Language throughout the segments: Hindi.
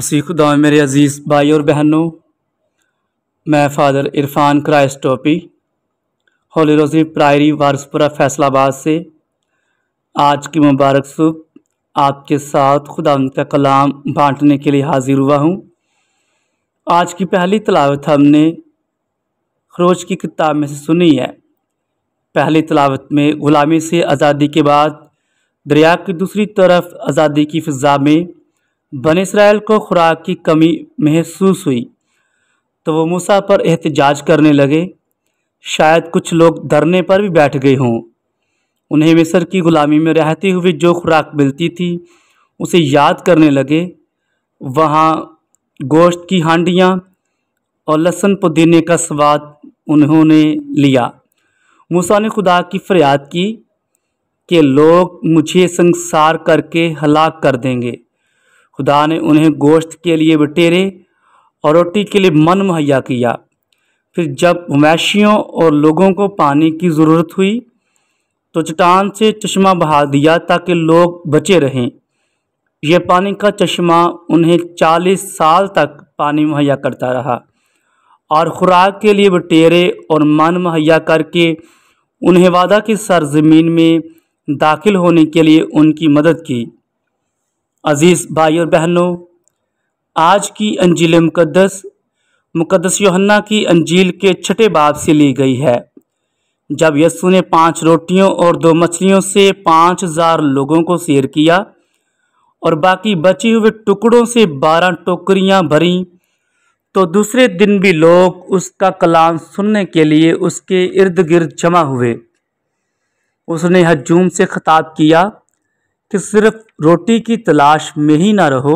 मसीह खुदा मेरे अज़ीज़ भाई और बहनों मैं फ़ादर इरफान क्राइस्टोपी टोपी होली रोजी प्रायरी वारसपुरा फैसलाबाद से आज की मुबारक सुबह आपके साथ खुदा का कलाम बांटने के लिए हाज़िर हुआ हूँ आज की पहली तलावत हमने खरोज की किताब में से सुनी है पहली तलावत में ग़ुलामी से आज़ादी के बाद दरिया की दूसरी तरफ आज़ादी की फिजा में बन इसराइल को खुराक की कमी महसूस हुई तो वो मूसा पर एहतजाज करने लगे शायद कुछ लोग धरने पर भी बैठ गए हों उन्हें मिस्र की ग़ुलामी में रहते हुए जो खुराक मिलती थी उसे याद करने लगे वहाँ गोश्त की हांडियाँ और लहसुन पुदीने का स्वाद उन्होंने लिया मूसा ने खुदा की फरियाद की कि लोग मुझे संसार करके हलाक कर देंगे खुदा ने उन्हें गोश्त के लिए बटेरे और रोटी के लिए मन मुहैया किया फिर जब मवैशियों और लोगों को पानी की ज़रूरत हुई तो चट्टान से चश्मा बहा दिया ताकि लोग बचे रहें यह पानी का चश्मा उन्हें चालीस साल तक पानी मुहैया करता रहा और ख़ुराक के लिए बटेरे और मन मुहैया करके उन्हें वादा की सरजमीन में दाखिल होने के लिए उनकी मदद की अज़ीज़ भाई और बहनों आज की अंजील मुकदस मुकदस योहन्ना की अंजील के छठे बाब से ली गई है जब यस्सु ने पांच रोटियों और दो मछलियों से पाँच हज़ार लोगों को शेर किया और बाकी बचे हुए टुकड़ों से बारह टोकरियां भरी तो दूसरे दिन भी लोग उसका कलाम सुनने के लिए उसके इर्द गिर्द जमा हुए उसने हजूम से खताब किया कि सिर्फ रोटी की तलाश में ही ना रहो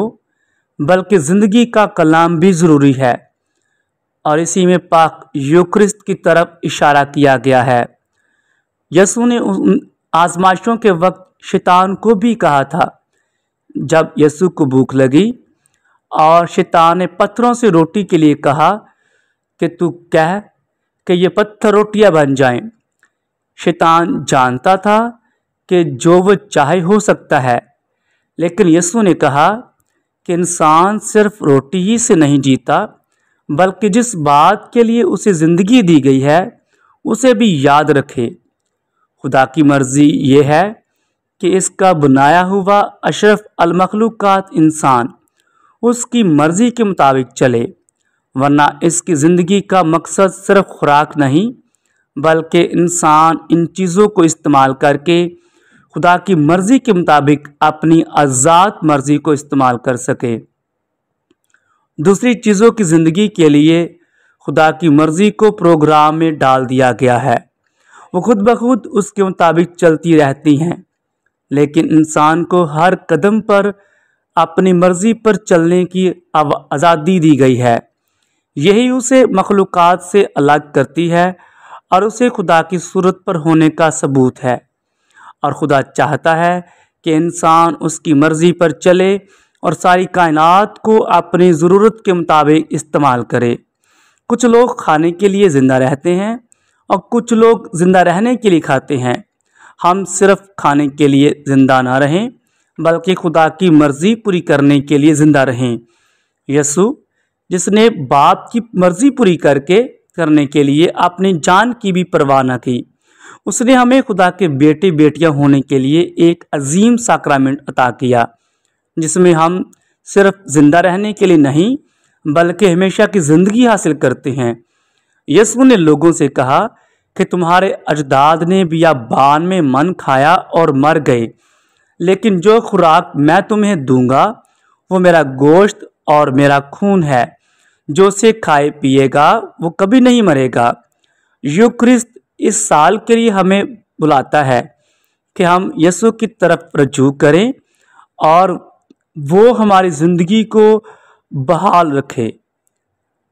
बल्कि ज़िंदगी का कलाम भी ज़रूरी है और इसी में पाक यूक्रिस्त की तरफ इशारा किया गया है यसु ने उन आजमाइशों के वक्त शैतान को भी कहा था जब यसु को भूख लगी और शैतान ने पत्थरों से रोटी के लिए कहा कि तू कह कि ये पत्थर रोटियां बन जाएं। शैतान जानता था कि जो वो चाहे हो सकता है लेकिन यसु ने कहा कि इंसान सिर्फ रोटी ही से नहीं जीता बल्कि जिस बात के लिए उसे ज़िंदगी दी गई है उसे भी याद रखे खुदा की मर्ज़ी ये है कि इसका बनाया हुआ अशरफ अलमखलूक़ात इंसान उसकी मर्ज़ी के मुताबिक चले वरना इसकी ज़िंदगी का मकसद सिर्फ खुराक नहीं बल्कि इंसान इन चीज़ों को इस्तेमाल करके खुदा की मर्ज़ी के मुताबिक अपनी आज़ाद मर्ज़ी को इस्तेमाल कर सके दूसरी चीज़ों की ज़िंदगी के लिए खुदा की मर्ज़ी को प्रोग्राम में डाल दिया गया है वो खुद ब खुद उसके मुताबिक चलती रहती हैं लेकिन इंसान को हर कदम पर अपनी मर्ज़ी पर चलने की आज़ादी दी गई है यही उसे मखलूक़ात से अलग करती है और उसे खुदा की सूरत पर होने का सबूत है और खुदा चाहता है कि इंसान उसकी मर्ज़ी पर चले और सारी कायनात को अपनी ज़रूरत के मुताबिक इस्तेमाल करे कुछ लोग खाने के लिए ज़िंदा रहते हैं और कुछ लोग ज़िंदा रहने के लिए खाते हैं हम सिर्फ खाने के लिए ज़िंदा ना रहें बल्कि खुदा की मर्ज़ी पूरी करने के लिए ज़िंदा रहें यसु जिसने बाप की मर्ज़ी पूरी करके करने के लिए अपनी जान की भी परवाह न की उसने हमें खुदा के बेटे बेटियां होने के लिए एक अजीम साक्रामेंट अता किया जिसमें हम सिर्फ ज़िंदा रहने के लिए नहीं बल्कि हमेशा की ज़िंदगी हासिल करते हैं यसु ने लोगों से कहा कि तुम्हारे अजदाद ने बियाबान में मन खाया और मर गए लेकिन जो खुराक मैं तुम्हें दूंगा वो मेरा गोश्त और मेरा खून है जो उसे खाए पिएगा वो कभी नहीं मरेगा युक्रिस्त क्रिस्त इस साल के लिए हमें बुलाता है कि हम यसु की तरफ रजू करें और वो हमारी ज़िंदगी को बहाल रखे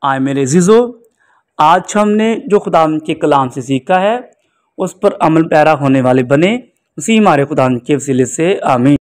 आए मेरे जिजो आज हमने जो खुदा के कलाम से सीखा है उस पर अमल पैरा होने वाले बने उसी हमारे खुदा के वसीले से आमीन